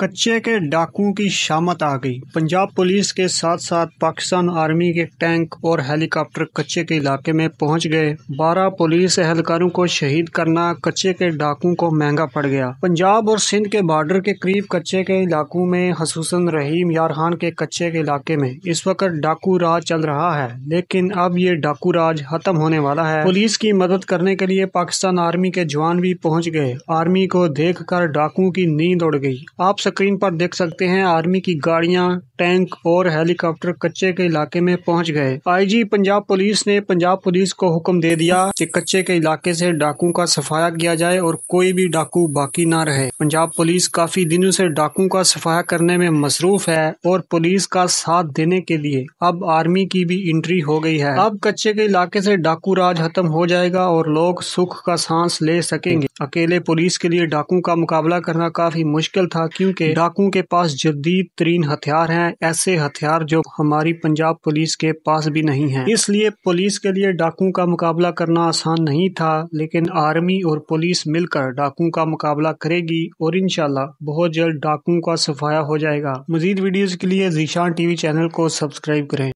कच्चे के डाकुओं की शामत आ गई पंजाब पुलिस के साथ साथ पाकिस्तान आर्मी के टैंक और हेलीकॉप्टर कच्चे के इलाके में पहुंच गए बारह पुलिस एहलकारों को शहीद करना कच्चे के डाकुओं को महंगा पड़ गया पंजाब और सिंध के बॉर्डर के करीब कच्चे के इलाकों में खसूस रहीम यारहान के कच्चे के इलाके में इस वक्त डाकू राज चल रहा है लेकिन अब ये डाकू राज खत्म होने वाला है पुलिस की मदद करने के लिए पाकिस्तान आर्मी के जवान भी पहुँच गए आर्मी को देख कर डाकुओं की नींद उड़ गई आप स्क्रीन पर देख सकते हैं आर्मी की गाड़ियां टैंक और हेलीकॉप्टर कच्चे के इलाके में पहुंच गए आईजी पंजाब पुलिस ने पंजाब पुलिस को हुक्म दे दिया कि कच्चे के इलाके से डाकू का सफाया किया जाए और कोई भी डाकू बाकी ना रहे पंजाब पुलिस काफी दिनों से डाकू का सफाया करने में मसरूफ है और पुलिस का साथ देने के लिए अब आर्मी की भी एंट्री हो गई है अब कच्चे के इलाके से डाकू राज खत्म हो जाएगा और लोग सुख का सांस ले सकेंगे अकेले पुलिस के लिए डाकू का मुकाबला करना काफी मुश्किल था क्योंकि के डाकुओं के पास जदीद तरीन हथियार हैं ऐसे हथियार जो हमारी पंजाब पुलिस के पास भी नहीं है इसलिए पुलिस के लिए डाकुओं का मुकाबला करना आसान नहीं था लेकिन आर्मी और पुलिस मिलकर डाकुओं का मुकाबला करेगी और इनशाला बहुत जल्द डाकुओं का सफाया हो जाएगा मजीद वीडियोज के लिए जीशान टीवी चैनल को सब्सक्राइब करें